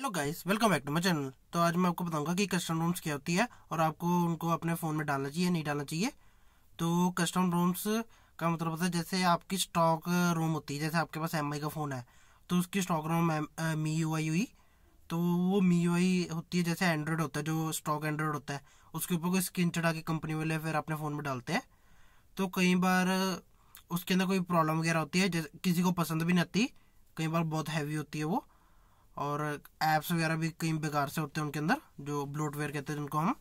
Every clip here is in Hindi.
hello guys welcome back to my channel तो आज मैं आपको बताऊंगा कि कस्टम रोम्स क्या होती है और आपको उनको अपने फ़ोन में डालना चाहिए नहीं डालना चाहिए तो कस्टम रोम्स का मतलब होता है जैसे आपकी स्टॉक रोम होती है जैसे आपके पास एम का फ़ोन है तो उसकी स्टॉक रोम मी यू आई हुई तो वो मी यू आई होती है जैसे एंड्रॉयड होता है जो स्टॉक एंड्रॉयड होता है उसके ऊपर कोई स्क्रीन चढ़ा के कंपनी वाले फिर अपने फ़ोन में डालते हैं तो कई बार उसके अंदर कोई प्रॉब्लम वगैरह होती है जैसे किसी को पसंद भी नहीं आती कई बार बहुत हैवी होती है वो और ऐप्स वगैरह भी कई बेकार से होते हैं उनके अंदर जो ब्लोटवेयर कहते हैं जिनको हम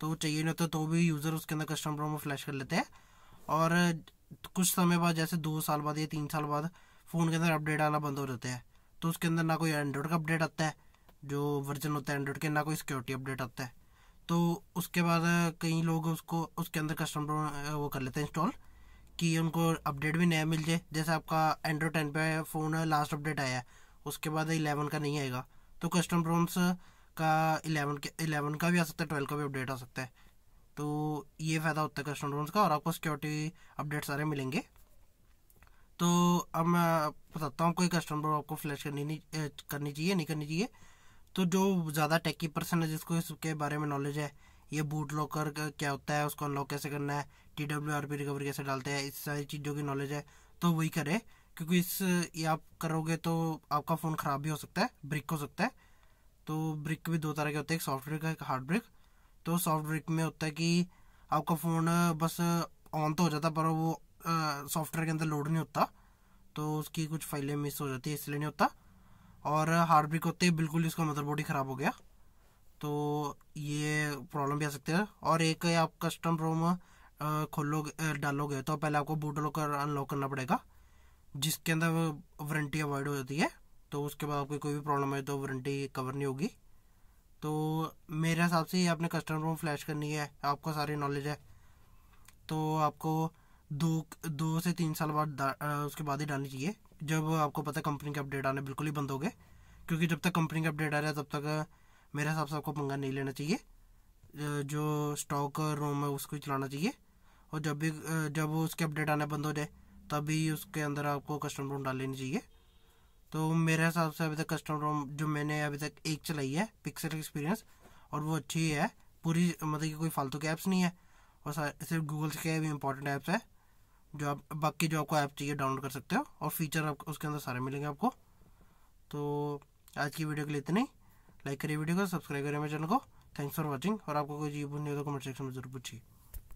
तो चाहिए नहीं होता तो भी यूज़र उसके अंदर कस्टम रोम में फ्लैश कर लेते हैं और कुछ समय बाद जैसे दो साल बाद या तीन साल बाद फ़ोन के अंदर अपडेट आना बंद हो जाते हैं तो उसके अंदर ना कोई एंड्रॉयड का अपडेट आता है जो वर्जन होता है एंड्रॉयड के ना कोई सिक्योरिटी अपडेट आता है तो उसके बाद कई लोग उसको उसके अंदर कस्टम वो कर लेते हैं इंस्टॉल कि उनको अपडेट भी नया मिल जाए जैसे आपका एंड्रॉयड टेन पे फ़ोन लास्ट अपडेट आया है उसके बाद इलेवन का नहीं आएगा तो कस्टम प्रॉम्स का इलेवन के इलेवन का भी आ सकता है ट्वेल्व का भी अपडेट आ सकता है तो ये फ़ायदा होता है कस्टम प्रॉम्स का और आपको सिक्योरिटी अपडेट सारे मिलेंगे तो अब मैं बताता हूँ कोई कस्टम प्रॉम आपको फ्लैश करनी नहीं करनी चाहिए नहीं करनी चाहिए तो जो ज़्यादा टेकी पर्सन है जिसको इसके बारे में नॉलेज है ये बूट लॉकर क्या होता है उसको अनलॉक कैसे करना है T W R P recovery कैसे डालते हैं इस सारी चीज़ों की नॉलेज है तो वही करे क्योंकि इस ये आप करोगे तो आपका फ़ोन ख़राब भी हो सकता है ब्रिक हो सकता है तो ब्रिक भी दो तरह के होते हैं एक सॉफ्ट ब्रिक एक हार्ड ब्रिक तो सॉफ्ट ब्रिक में होता है कि आपका फ़ोन बस ऑन तो हो जाता पर वो सॉफ्टवेयर के अंदर लोड नहीं होता तो उसकी कुछ फाइलें मिस हो जाती है इसलिए नहीं होता और हार्ड ब्रिक होते ही बिल्कुल इसका मदरबोर्ड मतलब ही ख़राब हो गया तो ये प्रॉब्लम भी आ सकती है और एक आप कस्टम रोम खोलोगे डालोगे तो पहले आपको बूट लॉकर अनलॉक करना पड़ेगा जिसके अंदर वारंटी अवॉइड हो जाती है तो उसके बाद आपकी कोई भी प्रॉब्लम है तो वारंटी कवर नहीं होगी तो मेरे हिसाब से ही आपने कस्टमर को फ्लैश करनी है आपको सारी नॉलेज है तो आपको दो दो से तीन साल बाद उसके बाद ही डालनी चाहिए जब आपको पता कंपनी के अपडेट आने बिल्कुल ही बंद हो गए क्योंकि जब तक कंपनी का अपडेट आ रहा है तब तक मेरे हिसाब से आपको पंगा नहीं लेना चाहिए जो स्टॉक रूम है उसको चलाना चाहिए और जब भी जब उसके अपडेट आने बंद हो जाए तभी उसके अंदर आपको कस्टम रोम डाल लेनी चाहिए तो मेरे हिसाब से अभी तक कस्टम रोम जो मैंने अभी तक एक चलाई है पिक्सल एक्सपीरियंस और वो अच्छी है पूरी मतलब कि कोई फालतू के ऐप्स नहीं है और सिर्फ गूगल के भी इंपॉर्टेंट ऐप्स है जो आप बाकी जो आपको ऐप चाहिए डाउनलोड कर सकते हो और फीचर आप उसके अंदर सारे मिलेंगे आपको तो आज की वीडियो के लिए इतनी लाइक करिए वीडियो को सब्सक्राइब करिए मेरे चैनल को थैंक्स फॉर वॉचिंग और आपको कोई चीज़ पूछनी हो तो कमेंट सेक्शन में जरूर पूछिए